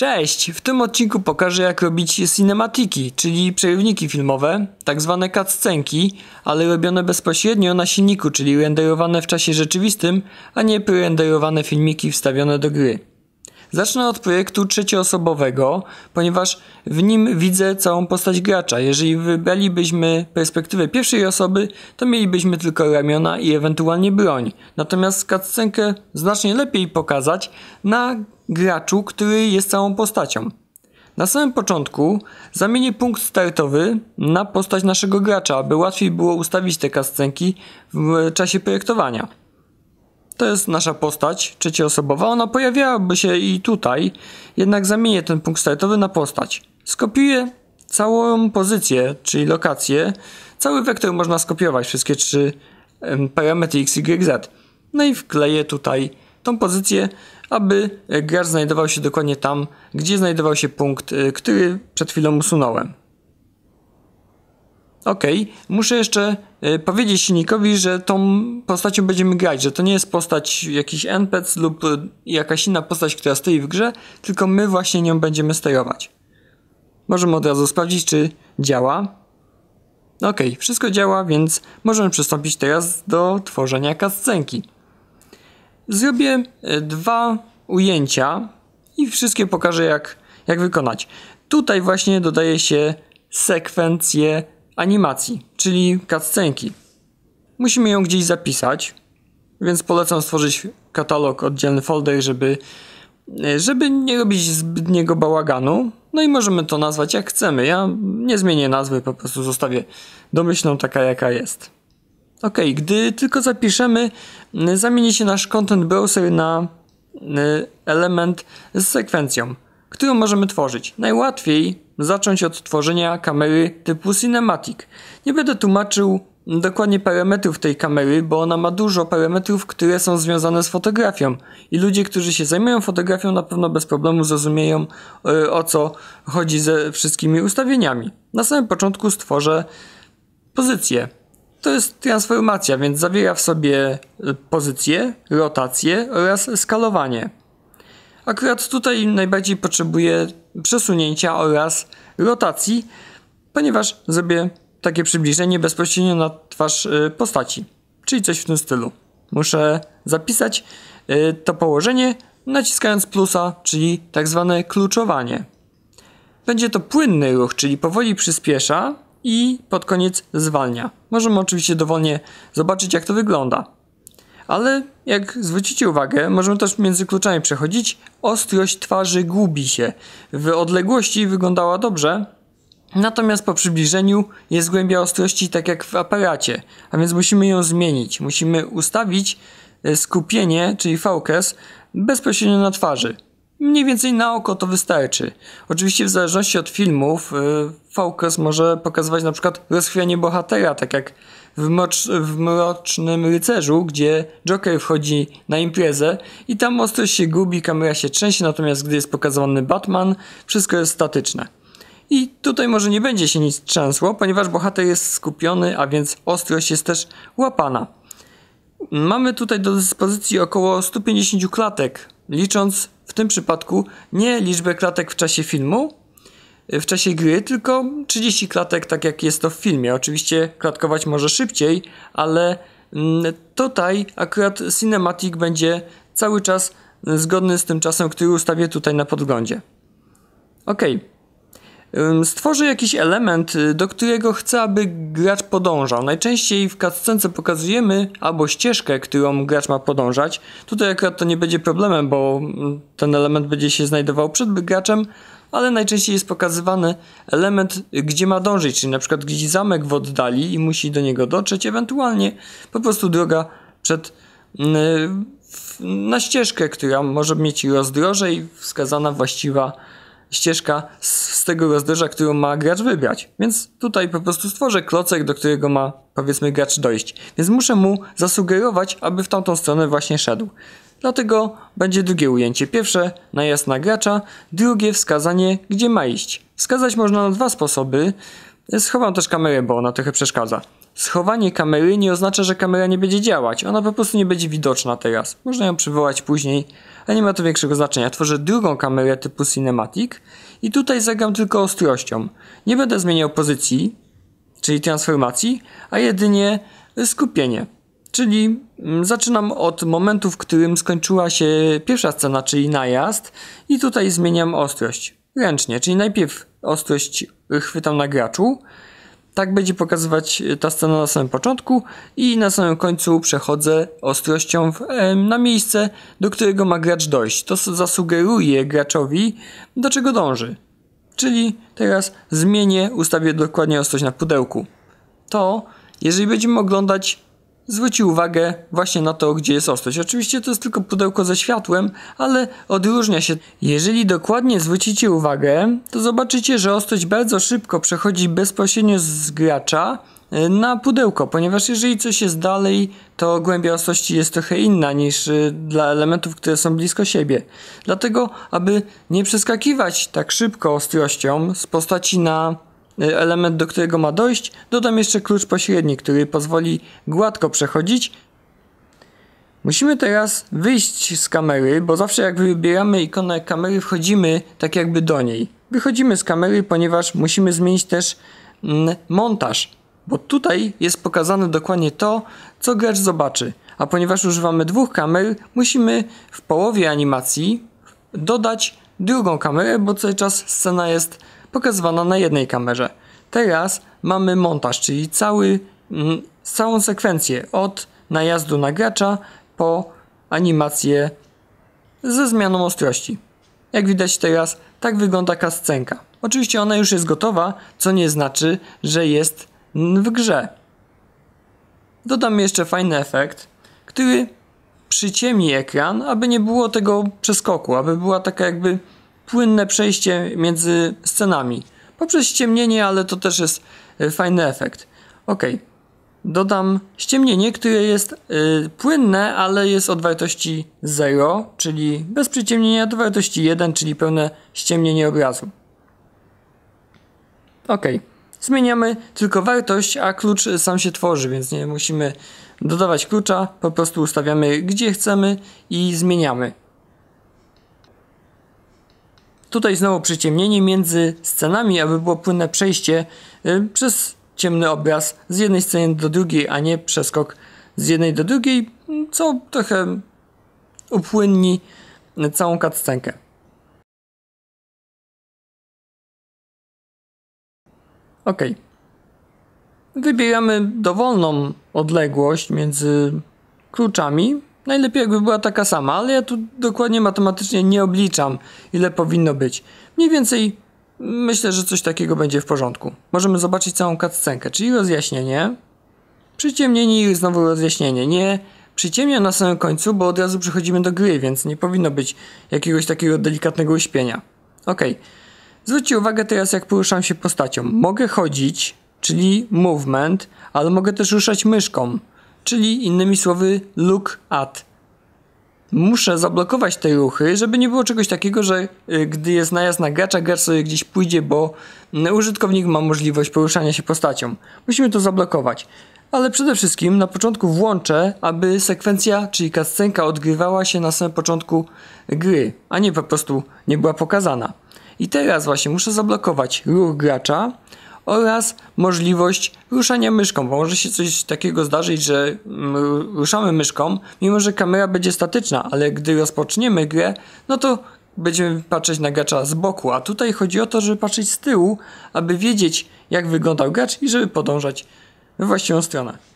Cześć! W tym odcinku pokażę jak robić cinematiki, czyli przerywniki filmowe, tak zwane cutscenki, ale robione bezpośrednio na silniku, czyli renderowane w czasie rzeczywistym, a nie prerenderowane filmiki wstawione do gry. Zacznę od projektu trzecioosobowego, ponieważ w nim widzę całą postać gracza. Jeżeli wybralibyśmy perspektywę pierwszej osoby, to mielibyśmy tylko ramiona i ewentualnie broń. Natomiast cutscenkę znacznie lepiej pokazać na graczu, który jest całą postacią. Na samym początku zamienię punkt startowy na postać naszego gracza, aby łatwiej było ustawić te kascenki w czasie projektowania. To jest nasza postać trzecioosobowa, ona pojawiałaby się i tutaj, jednak zamienię ten punkt startowy na postać. Skopiuję całą pozycję, czyli lokację, cały wektor można skopiować, wszystkie trzy parametry x, y, z. No i wkleję tutaj tą pozycję, aby e, gracz znajdował się dokładnie tam, gdzie znajdował się punkt, e, który przed chwilą usunąłem. Ok, muszę jeszcze e, powiedzieć silnikowi, że tą postacią będziemy grać, że to nie jest postać jakiś NPC lub jakaś inna postać, która stoi w grze, tylko my właśnie nią będziemy sterować. Możemy od razu sprawdzić, czy działa. Ok, wszystko działa, więc możemy przystąpić teraz do tworzenia kascenki. Zrobię e, dwa ujęcia i wszystkie pokażę jak, jak wykonać. Tutaj właśnie dodaje się sekwencję animacji, czyli cutscenki. Musimy ją gdzieś zapisać, więc polecam stworzyć katalog, oddzielny folder, żeby, e, żeby nie robić zbytniego bałaganu. No i możemy to nazwać jak chcemy. Ja nie zmienię nazwy, po prostu zostawię domyślną taka jaka jest. Ok, gdy tylko zapiszemy, y, zamieni się nasz content browser na y, element z sekwencją, którą możemy tworzyć. Najłatwiej zacząć od tworzenia kamery typu cinematic. Nie będę tłumaczył dokładnie parametrów tej kamery, bo ona ma dużo parametrów, które są związane z fotografią i ludzie, którzy się zajmują fotografią na pewno bez problemu zrozumieją y, o co chodzi ze wszystkimi ustawieniami. Na samym początku stworzę pozycję to jest transformacja, więc zawiera w sobie pozycję, rotację oraz skalowanie. Akurat tutaj najbardziej potrzebuję przesunięcia oraz rotacji, ponieważ zrobię takie przybliżenie bezpośrednio na twarz y, postaci, czyli coś w tym stylu. Muszę zapisać y, to położenie naciskając plusa, czyli tak zwane kluczowanie. Będzie to płynny ruch, czyli powoli przyspiesza, i pod koniec zwalnia. Możemy oczywiście dowolnie zobaczyć jak to wygląda. Ale jak zwrócicie uwagę, możemy też między kluczami przechodzić. Ostrość twarzy gubi się. W odległości wyglądała dobrze, Natomiast po przybliżeniu jest głębia ostrości tak jak w aparacie, a więc musimy ją zmienić. Musimy ustawić e, skupienie, czyli focus, bezpośrednio na twarzy. Mniej więcej na oko to wystarczy. Oczywiście w zależności od filmów y, focus może pokazywać na przykład rozchwianie bohatera, tak jak w, mrocz, w Mrocznym Rycerzu, gdzie Joker wchodzi na imprezę i tam ostrość się gubi, kamera się trzęsie, natomiast gdy jest pokazany Batman, wszystko jest statyczne. I tutaj może nie będzie się nic trzęsło, ponieważ bohater jest skupiony, a więc ostrość jest też łapana. Mamy tutaj do dyspozycji około 150 klatek, licząc w tym przypadku nie liczbę klatek w czasie filmu, e, w czasie gry, tylko 30 klatek, tak jak jest to w filmie. Oczywiście klatkować może szybciej, ale mm, tutaj akurat cinematic będzie cały czas e, zgodny z tym czasem, który ustawię tutaj na podglądzie. OK stworzy jakiś element, y, do którego chce, aby gracz podążał. Najczęściej w cutscence pokazujemy albo ścieżkę, którą gracz ma podążać. Tutaj akurat to nie będzie problemem, bo mm, ten element będzie się znajdował przed graczem, ale najczęściej jest pokazywany element, gdzie ma dążyć, czyli na przykład gdzieś zamek w oddali i musi do niego dotrzeć, ewentualnie po prostu droga przed mm, y, na ścieżkę, która może mieć rozdroże i wskazana właściwa ścieżka z, z tego rozderza, którą ma gracz wybrać. Więc tutaj po prostu stworzę klocek, do którego ma powiedzmy gracz dojść. Więc muszę mu zasugerować, aby w tamtą stronę właśnie szedł. Dlatego będzie drugie ujęcie. Pierwsze najazd na gracza, drugie wskazanie, gdzie ma iść. Wskazać można na dwa sposoby. Schowam też kamerę, bo ona trochę przeszkadza. Schowanie kamery nie oznacza, że kamera nie będzie działać. Ona po prostu nie będzie widoczna teraz. Można ją przywołać później, ale nie ma to większego znaczenia. Tworzę drugą kamerę typu Cinematic i tutaj zagram tylko ostrością. Nie będę zmieniał pozycji, czyli transformacji, a jedynie skupienie. Czyli mm, zaczynam od momentu, w którym skończyła się pierwsza scena, czyli najazd i tutaj zmieniam ostrość ręcznie, czyli najpierw ostrość chwytam na graczu, tak będzie pokazywać e, ta scena na samym początku i na samym końcu przechodzę ostrością w, na miejsce, do którego ma gracz dojść. To zasugeruje graczowi, do czego dąży. Czyli teraz zmienię, ustawię dokładnie ostrość na pudełku. To, jeżeli będziemy oglądać zwrócił uwagę właśnie na to, gdzie jest ostrość. Oczywiście to jest tylko pudełko ze światłem, ale odróżnia się. Jeżeli dokładnie zwrócicie uwagę, to zobaczycie, że ostrość bardzo szybko przechodzi bezpośrednio z gracza y, na pudełko, ponieważ jeżeli coś jest dalej, to głębia ostrości jest trochę inna niż y, dla elementów, które są blisko siebie. Dlatego, aby nie przeskakiwać tak szybko ostrością z postaci na Y, element, do którego ma dojść, dodam jeszcze klucz pośredni, który pozwoli gładko przechodzić. Musimy teraz wyjść z kamery, bo zawsze jak wybieramy ikonę kamery wchodzimy tak jakby do niej. Wychodzimy z kamery, ponieważ musimy zmienić też mm, montaż, bo tutaj jest pokazane dokładnie to, co gracz zobaczy. A ponieważ używamy dwóch kamer, musimy w połowie animacji dodać drugą kamerę, bo cały czas scena jest pokazywana na jednej kamerze. Teraz mamy montaż, czyli cały, mm, całą sekwencję od najazdu na gracza po animację ze zmianą ostrości. Jak widać teraz, tak wygląda kascenka. Oczywiście ona już jest gotowa, co nie znaczy, że jest w grze. Dodam jeszcze fajny efekt, który przyciemni ekran, aby nie było tego przeskoku, aby była taka jakby płynne przejście między scenami. Poprzez ściemnienie, ale to też jest e, fajny efekt. Ok, dodam ściemnienie, które jest y, płynne, ale jest od wartości 0, czyli bez przyciemnienia do wartości 1, czyli pełne ściemnienie obrazu. Ok, zmieniamy tylko wartość, a klucz sam się tworzy, więc nie musimy dodawać klucza, po prostu ustawiamy gdzie chcemy i zmieniamy. Tutaj znowu przyciemnienie między scenami, aby było płynne przejście y, przez ciemny obraz z jednej sceny do drugiej, a nie przeskok z jednej do drugiej, co trochę upłynni całą cutscenkę. Ok. Wybieramy dowolną odległość między kluczami, Najlepiej jakby była taka sama, ale ja tu dokładnie matematycznie nie obliczam, ile powinno być. Mniej więcej myślę, że coś takiego będzie w porządku. Możemy zobaczyć całą cutscenkę, czyli rozjaśnienie, przyciemnienie i znowu rozjaśnienie. Nie przyciemnia na samym końcu, bo od razu przechodzimy do gry, więc nie powinno być jakiegoś takiego delikatnego uśpienia. Ok. Zwróćcie uwagę teraz, jak poruszam się postacią. Mogę chodzić, czyli movement, ale mogę też ruszać myszką, czyli innymi słowy look at. Muszę zablokować te ruchy, żeby nie było czegoś takiego, że y, gdy jest najazd na gracza, gracz sobie gdzieś pójdzie, bo mm, użytkownik ma możliwość poruszania się postacią. Musimy to zablokować. Ale przede wszystkim na początku włączę, aby sekwencja, czyli cutscenka odgrywała się na samym początku gry, a nie po prostu nie była pokazana. I teraz właśnie muszę zablokować ruch gracza oraz możliwość ruszania myszką, bo może się coś takiego zdarzyć, że mm, ruszamy myszką, mimo że kamera będzie statyczna, ale gdy rozpoczniemy grę, no to będziemy patrzeć na gracza z boku, a tutaj chodzi o to, żeby patrzeć z tyłu, aby wiedzieć jak wyglądał gracz i żeby podążać we właściwą stronę.